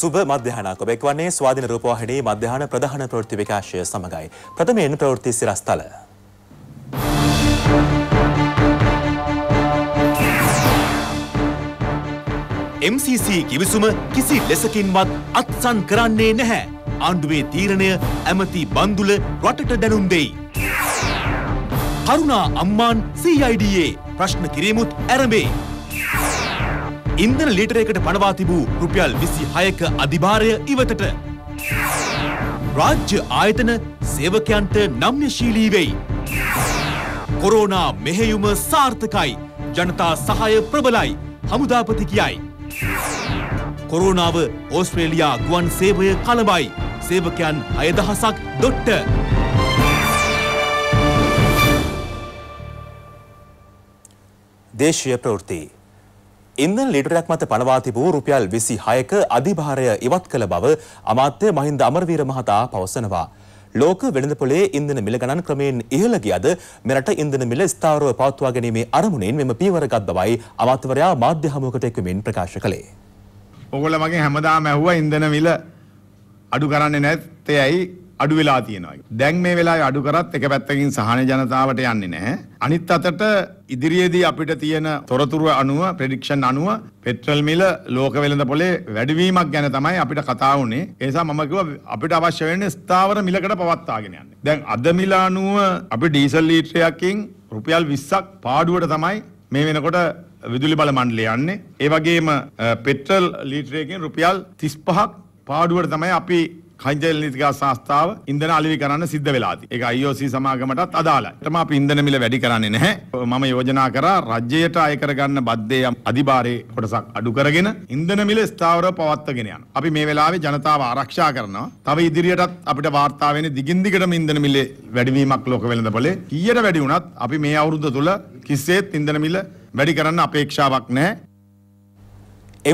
සුබ මධ්‍යහනක් ඔබ එක්වන්නේ ස්වාධීන රූපවාහිනී මධ්‍යහන ප්‍රධාන ප්‍රවෘත්ති විකාශය සමගයි. ප්‍රථමයෙන් ප්‍රවෘත්ති සිරස්තල. MCC කිවිසුම කිසි ලෙසකින්වත් අත්සන් කරන්නේ නැහැ. ආණ්ඩුවේ තීරණය ඇමති බන්දුල රටට දැනුම් දෙයි. කරුණා අම්මාන් CIDA ප්‍රශ්න කිරීමුත් ඇරඹේ. ඉන්දන ලීටරයකට පනවා තිබූ රුපියල් විසි හයක අධිභාරය ඉවතට. රාජ්‍ය ආයතන සේවකයන්ට නම්්‍යශීලී වෙයි. කොරෝනා මෙහෙයුම සාර්ථකයි ජනතා සහය ප්‍රබලයි හමුදාපති කියයි. කොරෝනාව ඕස්ට්‍රේලියයා ගුවන් සේවය කළබයි සේවකයන් අයදහසක් දොට්ට. දේශය ප්‍රවෘතියි. ඉන්ධන ලීටරයක් මත පනවා තිබූ රුපියල් 26ක අධිභාරය ඉවත් කළ බව අමාත්‍ය මහින්ද අමරවීර මහතා පවසනවා. ලෝක වෙළඳපොලේ ඉන්ධන මිල ගණන් ක්‍රමයෙන් ඉහළ ගියද මෙරට ඉන්ධන මිල ස්ථාවරව පවත්වා ගැනීමේ අරමුණෙන් මෙම පියවර ගත් බවයි අමාත්‍යවරයා මාධ්‍ය හමුවකට එක්වමින් ප්‍රකාශ කළේ. ඔගොල්ලෝ මගෙන් හැමදාම ඇහුවා ඉන්ධන මිල අඩු කරන්නේ නැත්තේ ඇයි අඩු වෙලා තියෙනවා. දැන් මේ වෙලාවේ අඩු කරත් එක පැත්තකින් සහන ජනතාවට යන්නේ නැහැ. අනිත් අතට ඉදිරියේදී අපිට තියෙන තොරතුරු අනුව ප්‍රෙඩික්ෂන් අනුව පෙට්‍රල් මිල ලෝක වෙළඳ පොලේ වැඩිවීමක් ගැන තමයි අපිට කතා වුනේ. ඒ නිසා මම කිව්වා අපිට අවශ්‍ය වෙන්නේ ස්ථාවර මිලකට පවත්වාගෙන යන්න. දැන් අද මිල අනුව අපි ඩීසල් ලීටරයකින් රුපියල් 20ක් පාඩුවට තමයි මේ වෙනකොට විදුලි බල මණ්ඩලය යන්නේ. ඒ වගේම පෙට්‍රල් ලීටරයකින් රුපියල් 35ක් පාඩුවට තමයි අපි කංජල් නීතිකා සංස්ථාව ඉන්ධන අලෙවි කරන්න සිද්ධ වෙලා තියෙනවා. ඒක IOC සමාගමටත් අදාළයි. තම අපි ඉන්ධන මිල වැඩි කරන්නේ නැහැ. මම යෝජනා කරා රජ්‍යයට අය කරගන්න බද්දේ අධිභාරයේ කොටසක් අඩු කරගෙන ඉන්ධන මිල ස්ථාවරව පවත්වාගෙන යනවා. අපි මේ වෙලාවේ ජනතාව ආරක්ෂා කරනවා. තව ඉදිරියටත් අපිට වාර්තා වෙන්නේ දිගින් දිගටම ඉන්ධන මිලේ වැඩිවීමක් ලෝක වෙළඳපොලේ කීයට වැඩි වුණත් අපි මේ අවුරුද්ද තුල කිසිසේත් ඉන්ධන මිල වැඩි කරන්න අපේක්ෂාවක් නැහැ.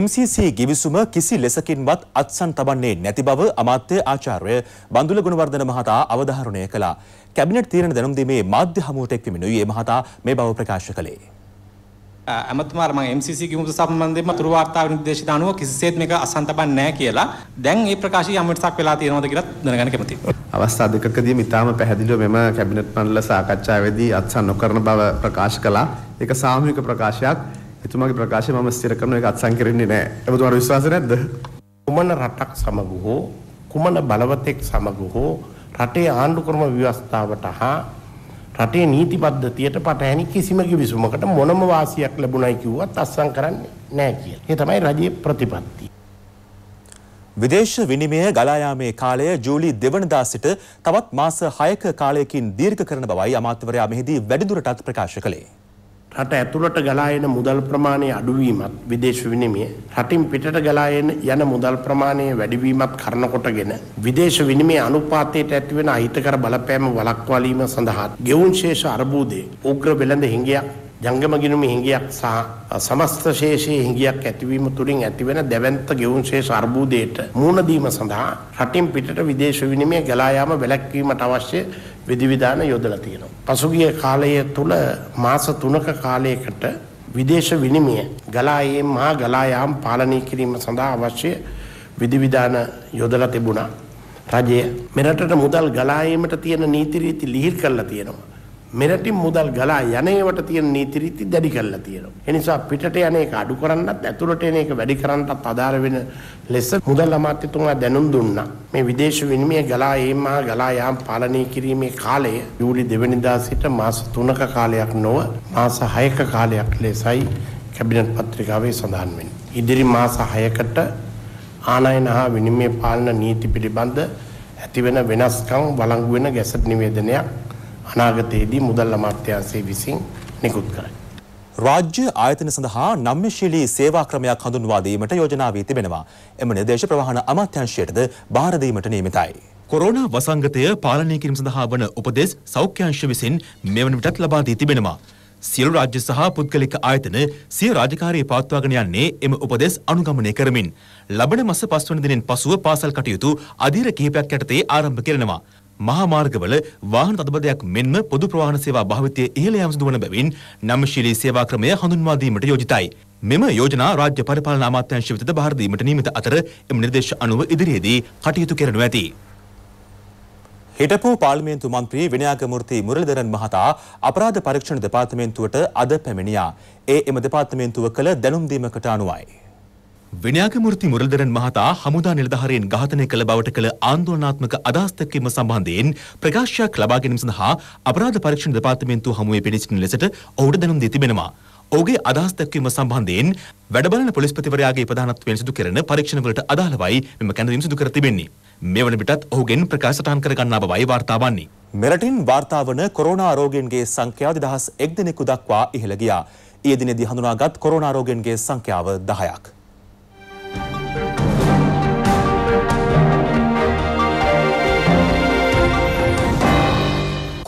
MCC ගිවිසුම කිසි ලෙසකින්වත් අත්සන් තබන්නේ නැති බව අමාත්‍ය ආචාර්ය බන්දුල ගුණවර්ධන මහතා අවධාරණය කළා. කැබිනට් තීරණ දැනුම් දීමේ මාධ්‍ය හමුවට එක්වමිනුයි ඒ මහතා මේ බව ප්‍රකාශ කළේ. ඇමතුමාරම MCC කිමුස සම්බන්ධයෙන්ම තුරු වාර්තා නිර්දේශිත අනුව කිසිසේත් මේක අසන්තබන් නැහැ කියලා දැන් ඒ ප්‍රකාශය යම්වටසක් වෙලා තියෙනවද කියලා දැනගන්න කැමතියි. අවස්ථා දෙකකදී මිතාම පැහැදිලිව මෙම කැබිනට් මණ්ඩල සාකච්ඡාවේදී අත්සන් නොකරන බව ප්‍රකාශ කළා. ඒක සාමූහික ප්‍රකාශයක්. එතුමාගේ ප්‍රකාශය මම ස්ථිර කරන එක අත්සන් කරන්නේ නැහැ. එතුමාට විශ්වාස නැද්ද? කුමන රටක් සමග හෝ කුමන බලවතෙක් සමග හෝ රටේ ආණ්ඩුක්‍රම ව්‍යවස්ථාවට හා රටේ නීති පද්ධතියට පටහැනි කිසිම කිවිසුමකට මොනම වාසියක් ලැබුණයි කිව්වත් අත්සන් කරන්නේ නැහැ කියලා. ඒ තමයි රජයේ ප්‍රතිපත්තිය. විදේශ විනිමය ගලා යාමේ කාලය ජූලි දෙවනදා සිට තවත් මාස 6ක කාලයකින් දීර්ඝ කරන බවයි අමාත්‍යවරයා මෙහිදී වැඩිදුරටත් ප්‍රකාශ කළේ. රට ඇතුළට ගලා එන මුදල් ප්‍රමාණය අඩුවීමත් විදේශ විනිමය රටින් පිටට ගලා යන මුදල් ප්‍රමාණය වැඩිවීමත් කරන කොටගෙන විදේශ විනිමය අනුපාතයට ඇතිවන අහිතකර බලපෑම වළක්වාලීම සඳහා ගෙවුන් ශේෂ අර්බුදයේ උග්‍ර වෙළඳ හිඟයක් ජංගම ගිනුමේ හිඟියක් සහ සමස්ත ශේෂයේ හිඟියක් ඇතිවීම තුළින් ඇතිවන දැවැන්ත ගෙවුම් ශේෂ අර්බුදයට මුහුණ දීම සඳහා රටින් පිටට විදේශ විනිමය ගලා යාම වැළැක්වීමට අවශ්‍ය විධිවිධාන යොදලා තියෙනවා. පසුගිය කාලය තුල මාස 3ක කාලයකට විදේශ විනිමය ගලා යාම හා ගලා යාම් පාලනය කිරීම සඳහා අවශ්‍ය විධිවිධාන යොදලා තිබුණා. රජය මෙරටට මුදල් ගලා යෑමට තියෙන නීති රීති ලිහිල් කරලා තියෙනවා. මෙරටින් මුදල් ගලා යනේවට තියෙන නීති රීති දැඩි කරලා තියෙනවා. ඒ නිසා පිටට යන එක අඩු කරන්නත් ඇතුළට එන එක වැඩි කරන්නත් අදාළ වෙන ලෙස මුදල් අමාත්‍යතුමා දැනුම් දුන්නා. මේ විදේශ විනිමය ගලා ඒම ගලා යාම් පාලනය කිරීමේ කාලය ජූලි දෙවැනිදා සිට මාස 3ක කාලයක් නොව මාස 6ක කාලයක් ලෙසයි කැබිනට් පත්‍රිකාවේ සඳහන් වෙන්නේ. ඉදිරි මාස 6කට ආනයන හා විනිමය පාලන නීති පිළිබඳ ඇතිවන වෙනස්කම් වළංගු වෙන ගැසට් නිවේදනයක් අනාගතයේදී මුදල් අමාත්‍යාංශය විසින් නිකුත් කරයි. රාජ්‍ය ආයතන සඳහා නම්‍යශීලී සේවා ක්‍රමයක් හඳුන්වා දීමට යෝජනා වී තිබෙනවා. එම නිර්දේශ ප්‍රවාහන අමාත්‍යාංශයටද බාර දීමට නියමිතයි. කොරෝනා වසංගතය පාලනය කිරීම සඳහා වන උපදෙස් සෞඛ්‍යාංශ විසින් මෙවන විටත් ලබා දී තිබෙනවා. සියලු රාජ්‍ය සහ පුද්ගලික ආයතන සිය රාජකාරිය පවත්වාගෙන යන්නේ එම උපදෙස් අනුගමනය කරමින්. ලබන මස පස්වන දිනෙන් පසුව පාසල් කටයුතු අධීර කිහිපයක් යටතේ ආරම්භ කරනවා. මහා මාර්ගවල වාහන තදබදයක් මෙන්ම පොදු ප්‍රවාහන සේවා භාවිතයේ ඉහළ යාම සිදු වන බැවින් නම්ශීලී සේවා ක්‍රමය හඳුන්වා දීමට යෝජිතයි. මෙම යෝජනා රාජ්‍ය පරිපාලන අමාත්‍යාංශ වෙතද බාර දීමට නියමිත අතර එම නිර්දේශ අනුව ඉදිරියේදී කටයුතු කරනු ඇති. හිටපු පාර්ලිමේන්තු මන්ත්‍රී විනයාගමූර්ති මුරලිදරන් මහතා අපරාධ පරීක්ෂණ දෙපාර්තමේන්තුවට අද පැමිණියා. ඒ එම දෙපාර්තමේන්තුව කළ දැනුම් දීමකට අනුවයි. විනයාගමෘති මුරල්දරන් මහතා හමුදා නිලධාරීන් ඝාතනය කළ බවට කළ ආන්දෝලනාත්මක අදහස් දැක්වීම සම්බන්ධයෙන් ප්‍රකාශයක් ලබා ගැනීම සඳහා අපරාධ පරීක්ෂණ දෙපාර්තමේන්තුව හමුවේ පෙනී සිටින ලෙසට ඔහුට දැනුම් දී තිබෙනවා. ඔහුගේ අදහස් දැක්වීම සම්බන්ධයෙන් වැඩබලන පොලිස්පතිවරයාගේ ප්‍රධානත්වයෙන් සිදු කරන පරීක්ෂණවලට අදාළවයි මෙම කැඳවීම සිදු කර තිබෙන්නේ. මෙවන පිටත් ඔහුගෙන් ප්‍රකාශ සටහන් කර ගන්නා බවයි වාර්තා වන්නේ. මෙරටින් වාර්තාාවන කොරෝනාරෝගෙන්ගේ සංඛ්‍යාව දෙදහස් එක් දෙනෙකු දක්වා ඉහළ ගියා. ඒ දිනෙදි හඳුනාගත් කොරෝනාරෝගෙන්ගේ සංඛ්‍යාව දහයක්.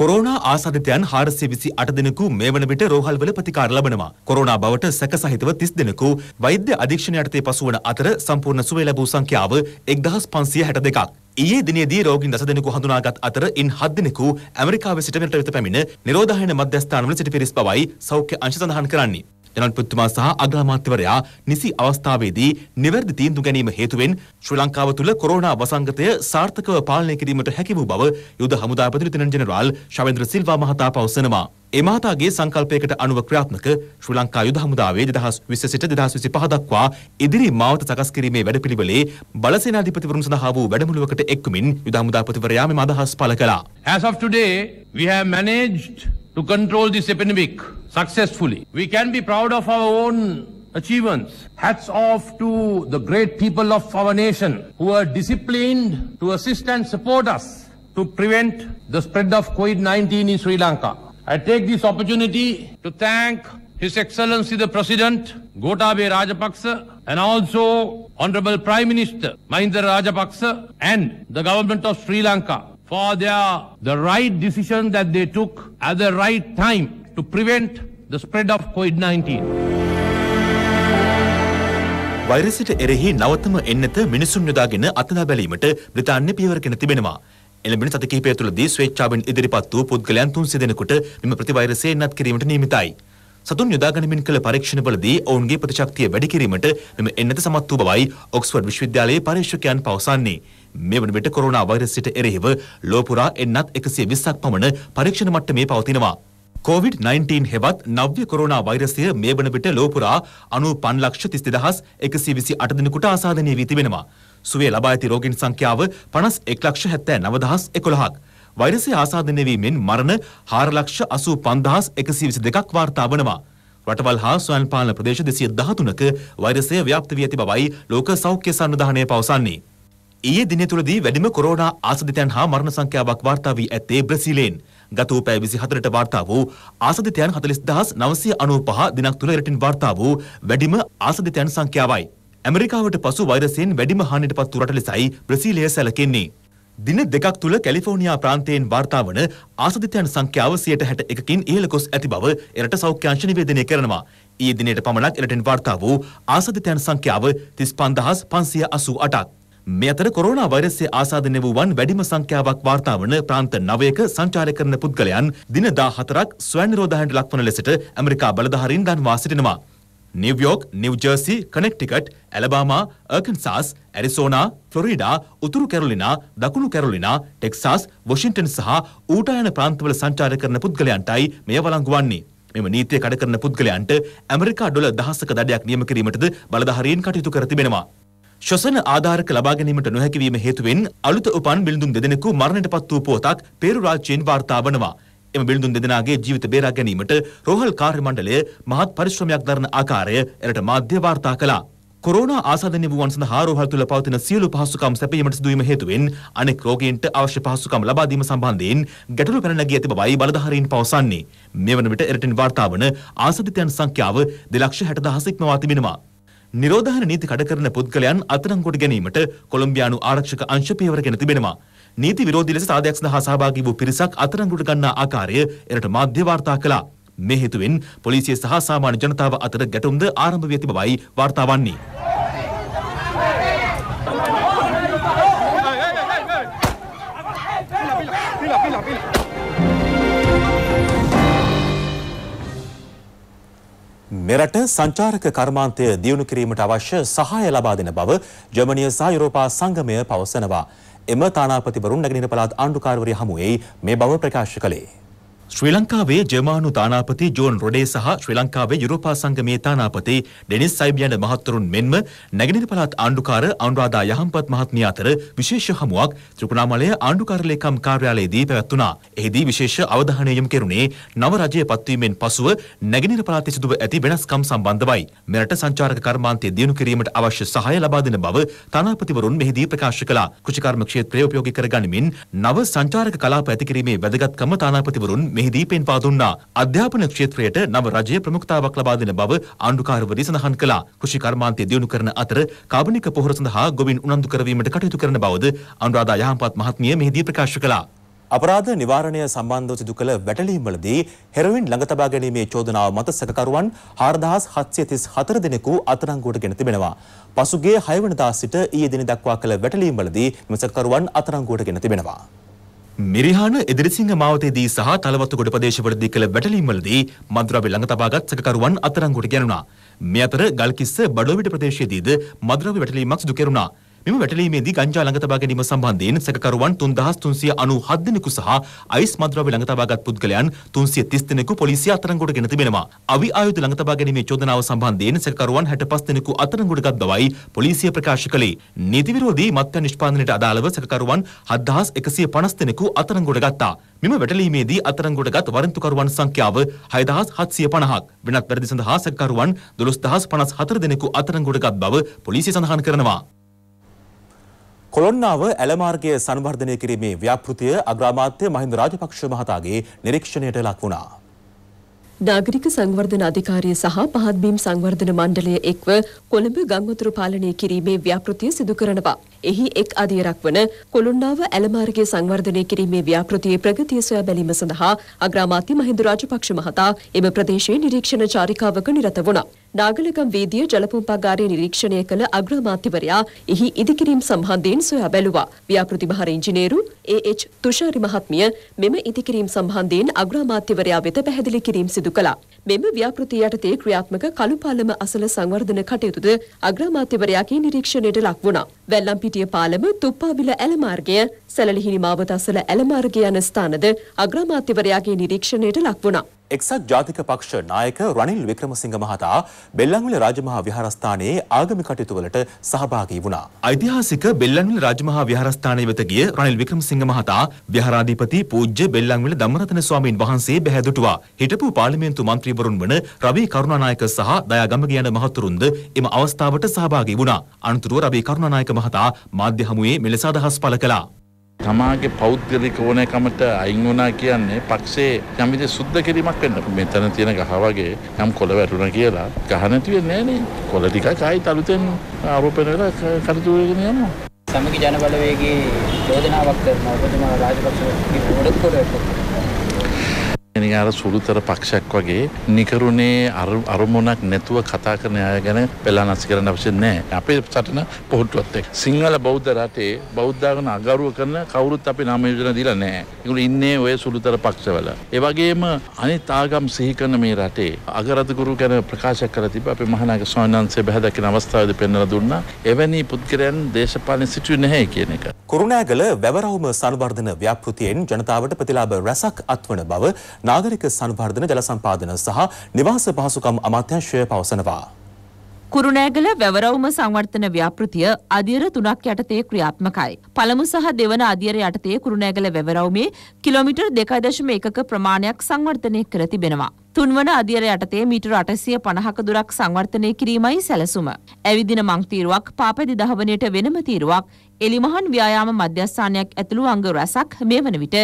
කොරෝනා ආසාධිතයන් 428 දෙනෙකු මේ වන විට රෝහල්වල ප්‍රතිකාර ලබනවා. කොරෝනා බවට සැක සහිතව 30 දෙනෙකු වෛද්‍ය අධීක්ෂණය යටතේ පසුවන අතර සම්පූර්ණ සුවය ලැබූ සංඛ්‍යාව 1562ක්. ඊයේ දිනේදී රෝගීන් දස දෙනෙකු හඳුනාගත් අතර ඉන් 7 දෙනෙකු ඇමරිකාවේ සිට මෙරට වෙත පැමිණ නිරෝධායන මධ්‍යස්ථානවල සිට පිරිස් බවයි සෞඛ්‍ය අංශ සඳහන් කරන්නේ. ජනාධිපතිතුමා සහ අග්‍රාමාත්‍යවරයා නිසි අවස්ථාවේදී නිවැරදි තීන්දුව ගැනීම හේතුවෙන් ශ්‍රී ලංකාව තුළ කොරෝනා වසංගතය සාර්ථකව පාලනය කිරීමට හැකි වූ බව යුද හමුදා ප්‍රතිනිධින ජෙනරාල් ශවේන්ද්‍ර සිල්වා මහතා පවසනවා. එමහතාගේ සංකල්පයකට අනුව ක්‍රියාත්මක ශ්‍රී ලංකා යුද හමුදාවේ 2020 සිට 2025 දක්වා ඉදිරි මාවත සකස් කිරීමේ වැඩපිළිවෙලේ බලසේනාධිපතිවරුන් සඳහා වූ වැඩමුළුවකට එක්වමින් යුද හමුදාපතිවරයා මෙම අදහස් පළ කළා. As of today, we have managed to control this epidemic. successfully. We can be proud of our own achievements. Hats off to the great people of our nation who are disciplined to assist and support us to prevent the spread of COVID-19 in Sri Lanka. I take this opportunity to thank His Excellency the President Gotabe Rajapaksa and also Honorable Prime Minister Mahindra Rajapaksa and the government of Sri Lanka for their the right decision that they took at the right time to prevent the spread of COVID-19. වෛරසිට එරෙහි නවතම එන්නත මිනිසුන් යොදාගෙන අතදා බැලීමට බ්‍රිතාන්‍ය පියවරගෙන තිබෙනවා. එළඹෙන සති කිහිපය තුළදී ස්වේච්ඡාවෙන් ඉදිරිපත් වූ පුද්ගලයන් 300 දෙනෙකුට මෙම ප්‍රතිවෛරසය එන්නත් කිරීමට නියමිතයි. සතුන් යොදාගනිමින් කළ පරීක්ෂණවලදී ඔවුන්ගේ ප්‍රතිශක්තිය වැඩි කිරීමට මෙම එන්නත සමත් වූ බවයි ඔක්ස්ෆර්ඩ් විශ්වවිද්‍යාලයේ පරීක්ෂකයන් පවසන්නේ. මේ වන විට කොරෝනා වෛරසයට එරෙහිව ලෝපුරා එන්නත් 120ක් පමණ පරීක්ෂණ මට්ටමේ පවතිනවා. COොVID-19 හෙවත් නව්‍ය කොරුණා වෛරසය මේ වනවිට ලෝපුරා අනු පන්ලක්ෂ තිස්ති දහස් එකසි විසි අටදිනකුට ආසාධනය වී තිබෙනවා. සුවේ ලබා ඇති රෝගීන් සංඛ්‍යාව පනස් එක්ලක්ෂ හැත්තෑ නවදහස් එකොළහක්. වෛරසය ආසාධනය වීමෙන් මරණ හාරලක්ෂ අසූ පන්දහස් එකසි විසි දෙකක් වාර්තා වනවා. රටවල් හා ස්වයන් පාලන ප්‍රදේශ දෙසිය දහතුනක වෛරසය ව්‍යාප්ත වී ඇති බවයි ලෝක සෞඛ්‍ය සන්නිධානය පවසන්නේ. ඊයේ දින තුලදී වැඩිම කොරෝනා ආසාදිතයන් හා මරණ සංඛ්‍යාවක් වාර්තා වී ඇත්තේ බ්‍රසීලයෙන්. ගත වූ පැය 24ට වාර්තා වූ ආසදිතයන් 40995 දිනක් තුල එරටින් වාර්තා වූ වැඩිම ආසදිතයන් සංඛ්‍යාවයි. ඇමරිකාවට පසු වෛරසයෙන් වැඩිම හානියට පත් වූ රට ලෙසයි බ්‍රසීලිය සැලකෙන්නේ. දින දෙකක් තුළ කැලිෆෝනියා ප්‍රාන්තයෙන් වාර්තා වන ආසදිතයන් සංඛ්‍යාව 161කින් ඉහළ ගොස් ඇති බව එරට සෞඛ්‍යාංශ නිවේදනය කරනවා. ඊයේ දිනයට පමණක් එරටෙන් වාර්තා වූ ආසදිතයන් සංඛ්‍යාව 35588ක්. මේ අතර කොරෝනා වෛරසය ආසාදනය වූවන් වැඩිම සංඛ්‍යාවක් වාර්තා වන ප්‍රාන්ත 9ක සංචාරය කරන පුද්ගලයන් දින 14ක් ස්වයං නිරෝධායනට ලක්වන ලෙසට ඇමරිකා බලධාරීන් දන්වා සිටිනවා. නිවයෝක් නිව්ජර්සි කනෙක්ටිකට් ඇලබාමා අර්කන්සාස් ඇරිසෝනා ෆ්ලොරිඩා උතුරු කැරලිනා දකුණු කැරලිනා ටෙක්සාස් වොෂින්ටන් සහ ඌටායන ප්‍රාන්තවල සංචාර කරන පුද්ගලයන්ටයි මෙය වලංගු වන්නේ. මෙම නීතිය කඩ කරන පුද්ගලයන්ට ඇමරිකා ඩොල දහසක දඩයක් නියම කිරීමටද බලධාරීන් කටයුතු කර තිබෙනවා. ශ්වසන ආධාරක ලබා ගැනීමට නොහැකි වීම හේතුවෙන් අලුත උපන් බිලඳුන් දෙදෙනෙකු මරණයට පත් වූ පුවතක් පේරු රාජ්‍යයෙන් වාර්තා වනවා. එම බිලඳුන් දෙදෙනාගේ ජීවිත බේරා ගැනීමට රෝහල් කාර්ය මණ්ඩලය මහත් පරිශ්‍රමයක් දරන ආකාරය එරට මාධ්‍ය වාර්තා කළා. කොරෝනා ආසාදනය වූවන් සඳහා රෝහල් තුළ පවතින සියලු පහසුකම් සැපයීමට සිදු වීම හේතුවෙන් අනෙක් රෝගීන්ට අවශ්‍ය පහසුකම් ලබා දීම සම්බන්ධයෙන් ගැටලු පැන නැගී ඇති බවයි බලධාරීන් පවසන්නේ. මෙවන විට එරටින් වාර්තා වන ආසාදිතයන් සංඛ්‍යාව 2,60,000 ඉක්මවා තිබෙනවා. නිරෝධායන නීති කඩ කරන පුද්ගලයන් අත්අඩංගුවට ගැනීමට කොලොම්බියානු ආරක්ෂක අංශ පියවරගෙන තිබෙනවා. නීති විරෝධී ලෙස සාදයක් සඳහා සහභාගී වූ පිරිසක් අත්අඩංගුවට ගන්නා ආකාරය එරට මාධ්‍ය වාර්තා කළා. මේ හේතුවෙන් පොලිසිය සහ සාමාන්‍ය ජනතාව අතර ගැටුම්ද ආරම්භ වී තිබවයි වාර්තා වන්නේ. මෙරට සංචාරක කර්මාන්තය දියුණු කිරීමට අවශ්‍ය සහාය ලබා දෙන බව ජර්මනිය සහ යුරෝපා සංගමය පවසනවා. එම තානාපතිවරුන් නැගෙනහිර පළාත් ආණ්ඩුකාරවරිය හමුවේ මේ බව ප්‍රකාශ කළේ. ශ්‍රී ලංකාවේ ජර්මානු තානාපති ජෝන් රොඩේ සහ ශ්‍රී ලංකාවේ යුරෝපා සංගමයේ තානාපති ඩෙනිස් සයිබියන මහත්වරුන් මෙන්ම නැගෙනහිර පළාත් ආණ්ඩුකාර අනුරාධා යහම්පත් මහත්මිය අතර විශේෂ හමුවක් ත්‍රිකුණාමලය ආණ්ඩුකාර ලේකම් කාර්යාලයේදී පැවැත්වුණා. එහිදී විශේෂ අවධානය යොමු කෙරුණේ නව රජය පත්වීමෙන් පසුව නැගෙනහිර පළාතේ සිදුව ඇති වෙනස්කම් සම්බන්ධවයි. මෙරට සංචාරක කර්මාන්තය දියුණු කිරීමට අවශ්‍ය සහාය ලබා දෙන බව තානාපතිවරුන් මෙහිදී ප්‍රකාශ කළා. කෘෂිකර්ම ක්ෂේත්‍රය උපයෝගී කරගනිමින් නව සංචාරක කලාප ඇති කිරීමේ වැදගත්කම තානාපතිවරුන් මෙහිදී පෙන්වා දුන්නා. අධ්‍යාපන ක්ෂේත්‍රයට නව රජය ප්‍රමුඛතාවක් ලබා දෙන බව ආණ්ඩුකාරවරි සඳහන් කළා. කෘෂි කර්මාන්තය දියුණු කරන අතර කාබනික පොහොර සඳහා ගොවින් උනන්දු කරවීමට කටයුතු කරන බවද අනුරාධා යහම්පත් මහත්මිය මෙහිදී ප්‍රකාශ කළා. අපරාධ නිවාරණය සම්බන්ධව සිදු කළ වැටලීම්වලදී හෙරොයින් ළඟ තබා ගැනීමේ චෝදනාව මත සැකකරුවන් 4734 දෙනෙකු අත්අඩංගුවට ගෙන තිබෙනවා. පසුගිය 6 වෙනිදා සිට ඊයේ දින දක්වා කළ වැටලීම්වලදී මෙම සැකකරුවන් අත්අඩංගුවට ගෙන තිබෙනවා. මිරිහාන එදිරිසිංහ මාවතයේදී සහ තලවත්තුගොඩ ප්‍රදේශවලදී කළ වැටලීම්වලදී මද්‍රව්‍ය ළඟ තබාගත් සැකකරුවන් අත්අඩංගුවට ගැනුණා. මේ අතර ගල්කිස්ස බඩොවිට ප්‍රදේශයේදීද මද්‍රව්‍ය වැටලීමක් සිදු කෙරුණා. මෙම වැටලීමේදී ගංජා ළඟ තබා ගැනීම සම්බන්ධයෙන් සැකකරුවන් 3397 දෙනෙකු සහ අයිස් මද්‍රව්‍ය ළඟ තබාගත් පුද්ගලයන් 330 දෙනෙකු පොලිසිය අත්අඩංගුවට ගෙන තිබෙනවා. අවි ආයුධ ළඟ තබා ගැනීමේ චෝදනාව සම්බන්ධයෙන් සැකකරුවන් 65 දෙනෙකු අත්අඩංගුවට ගත් බවයි පොලිසිය ප්‍රකාශ කළේ. නීති විරෝධී මත්පැන් නිෂ්පාදනයට අදාළව සැකකරුවන් 7150 දෙනෙකු අත්අඩංගුවට ගත්තා. මෙම වැටලීමේදී අත්අඩංගුවට ගත් වරන්තුකරුවන් සංඛ්‍යාව 6750ක්. වෙනත් වැරදි සඳහා සැකකරුවන් 12054 දෙනෙකු අත්අඩංගුවට ගත් බව පොලිසිය සඳහන් කරනවා. කොළොන්නාව ඇලමාර්ගය සංවර්ධනය කිරීමේ ව්‍යාපෘතිය අග්‍රාමාත්‍ය මහින්ද රාජපක්ෂ මහතාගේ නිරීක්ෂණයට ලක් වුණා. නාගරික සංවර්ධන අධිකාරිය සහ පහත්බීම් සංවර්ධන මණ්ඩලය එක්ව කොළඹ ගංවතුර පාලනය කිරීමේ ව්‍යාපෘතිය සිදු කරනවා. එහි එක් අදියරක් වන කොළුණ්ඩාව ඇලමාර්ගය සංවර්ධනය කිරීමේ ව්‍යාපෘතියේ ප්‍රගතිය සොයා බැලීම සඳහා අග්‍රාමාත්‍ය මහින්ද රාජපක්ෂ මහතා එම ප්‍රදේශයේ නිරීක්ෂණ චාරිකාවක නිරත වුණා. නාගලගම් වීදිය ජලපූම්පාගාරය නිරීක්ෂණය කළ අග්‍රාමාත්‍යවරයා එහි ඉදිකිරීම් සම්බන්ධයෙන් සොයා බැලුවා. ව්‍යාපෘති භාර ඉංජිනේරු AH තුෂාරි මහත්මිය මෙම ඉදිකිරීම් සම්බන්ධයෙන් අග්‍රාමාත්‍යවරයා වෙත පැහැදිලි කිරීම් සිදු කළා. මෙම ව්‍යාපෘති යටතේ ක්‍රියාත්මක කළුපාලම අසල සංවර්ධන කටයුතුද අග්‍රාමාත්‍යවරයාගේ නිරීක්ෂණයට ලක් වුණා. වැල්ලම්පිටිය පාලම තුප්පාවිල ඇලමාර්ගය සැලලිහිනි මාවත අසල ඇලමාර්ගය යන ස්ථානද අග්‍රාමාත්‍යවරයාගේ නිරීක්ෂණයට ලක් වුණා. එක්සත් ජාතික පක්ෂ නායක රනිල් වික්‍රමසිංහ මහතා බෙල්ලන්විල රාජමහා විහාරස්ථානයේ ආගමික කටයුතුවලට සහභාගී වුණා. ඓතිහාසික බෙල්ලන්විල රාජමහා විහාරස්ථානය වෙත ගිය රනිල් වික්‍රමසිංහ මහතා විහාරාධිපති පූජ්‍ය බෙල්ලන්විල ධම්මරතන ස්වාමීන් වහන්සේ බැහැදුටුවා. හිටපු පාර්ලිමේන්තු මන්ත්‍රීවරුන් වන රවි කරුණානායක සහ දයාගමගේ යන මහතුරුන්ද එම අවස්ථාවට සහභාගී වුණා. අනතුරුව රවි කරුණානායක මහතා මාධ්‍ය හමුවේ මෙලෙස අදහස් පළ කළා. තමාගේ පෞද්ගලික ඕනෑකමට අයින් වුණා කියන්නේ පක්ෂේ යම්විදි සුද්ධ කිරීමක් වෙන්න. මෙතන තියෙන ගහ වගේ යම් කොළ වැටුණා කියලා ගහ නැති වෙන්නේ නැහනේ. කොළ ටිකක් ආයෙත් අලුතෙන් ආරෝපණය වෙලා කටයුතු වෙගෙන යනවා. සමගි ජන බලවේගයේ යෝජනාවක් කරනවා ඔබතුමා රාජපක්ෂ නිකාර සුළුතර පක්ෂයක් වගේ නිකරුණේ අරමුණක් නැතුව කතා කරන අය ගැන පෙලානස් කරන්න අවශ්‍ය නෑ අපේ සටන පොහොට්ටුවත් එක් සිංහල බෞද්ධ රටේ බෞද්ධාගන අගරුව කරන කවුරුත් අපි නාමයෝජන දීලා නෑ ඒගොල්ලෝ ඉන්නේ ඔය සුළුතර පක්ෂවල ඒ වගේම අනිත් ආගම් සිහි කරන මේ රටේ අගරදගුරු ගැන ප්‍රකාශ කරලා තිබ්බ අපේ මහානායක ස්වාමීන් වහන්සේ බහැදකින අවස්ථාවේදී පෙන්වලා දුන්නා එවැනි පුද්ගලයන් දේශපාලන සිටුවේ නැහැ කියන එක කුරුණෑගල වැවරවුම සංවර්ධන ව්‍යාපෘතියෙන් ජනතාවට ප්‍රතිලාභ රැසක් අත්වන බව නාගරික සංවර්ධන ජල සම්පාදන සහ නිවාස පහසුකම් අමාත්‍යාංශය පවසනවා. කුරුණෑගල වැවරවුම සංවර්ධන ව්‍යාපෘතිය අධියර තුනක් යටතේ ක්‍රියාත්මකයි. පළමු සහ දෙවන අධියර යටතේ කුරුණෑගල වැවරවුමේ කිලෝමීටර් දෙකදශම එකක ප්‍රමාණයක් සංවර්ධනය කර තිබෙනවා. තුන්වන අධියර යටතේ මීටර 850ක දුරක් සංවර්ධනය කිරීමයි සැලසුම. ඇවිදින මං තීරුවක්, පාපැදි දහවණයට වෙනම තීරුවක්, එලිමහන් ව්‍යායාම මධ්‍යස්ථානයක් ඇතුළු අංග රැසක් මේ වන විට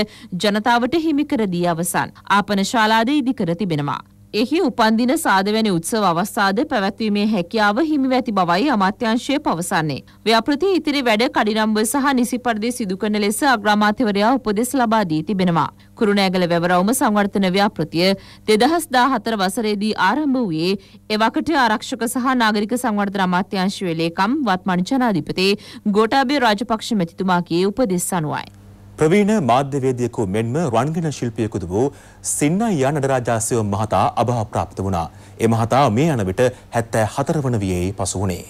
ජනතාවට හිමි කර දී අවසන්. ආපන ශාලාද ඉදි කර තිබෙනවා. එහි උපන්දින සාධවැනි උත්සව අවස්ථාද පැවැත්වීමේ හැකියාව හිමිව ඇති බවයි අමාත්‍යංශය පවසන්නේ. ව්‍යාපෘති ඉතිරි වැඩ කඩිනම්බ සහ නිසි පරිදි සිදු කරන ලෙස අග්‍රාමාත්‍යවරයා උපදෙස් ලබා දී තිබෙනවා. කුරුණෑගල වැවරවුම සංවර්ධන ව්‍යාපෘතිය 2014 වසරේදී ආරම්භ වූයේ එවකට ආරක්ෂක සහ නාගරික සංවර්ධන අමාත්‍යාංශයේ ලේකම් වත්මන් ජනාධිපති ගෝඨාභය රාජපක්ෂ මැතිතුමාගේ උපදෙස් අනුවයි. ප්‍රවීණ මාධ්‍යවේදියෙකු මෙන්ම රංගන ශිල්පියෙකුද වූ සින්නයියා නඩරාජාසයෝ මහතා අභා ප්‍රාප්ත වුණා. ඒ මහතා මේ යන විට 74 වන වියේ පසු වුණේ.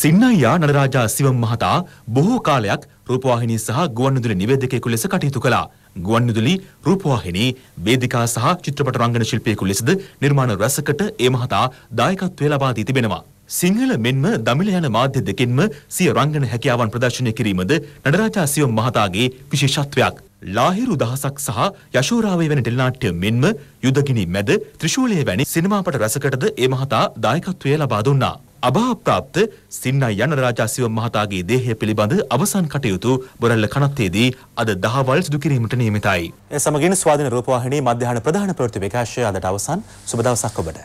සින්නයියා නඩරාජා සිවම් මහතා බොහෝ කාලයක් රූපවාහිනී සහ ගුවන්විදුලි නිවේදකයෙකු ලෙස කටයුතු කළා. ගුවන්විදුලි රූපවාහිනී වේදිකා සහ චිත්‍රපට රංගන ශිල්පියෙකු ලෙසද නිර්මාණ රැසකට ඒ මහතා දායකත්වය ලබා දී තිබෙනවා. සිංහල මෙන්ම දමිළ යන මාධ්‍ය දෙකෙන්ම සිය රංගන හැකියාවන් ප්‍රදර්ශනය කිරීමද නඩරාජා සියොම් මහතාගේ විශේෂත්වයක්. ලාහිරු දහසක් සහ යශෝරාවේ වැනි ටෙලිනාට්‍ය මෙන්ම යුදගිනි මැද ත්‍රිශූලයේ වැනි සිනමාපට රැසකටද ඒ මහතා දායකත්වය ලබා දුන්නා. අභාප්‍රාප්ත සින්නයි යනරාජා සිව මහතාගේ දේහය පිළිබඳ අවසන් කටයුතු බොරැල්ල කනත්තේදී අද දහවල් සිදු කිරීමට නියමිතයි. සමගින් ස්වාධීන රූපවාහිනී මධ්‍යහන ප්‍රධාන ප්‍රවෘත්ති විකාශය අදට අවසන් සුබ දවසක් ඔබට.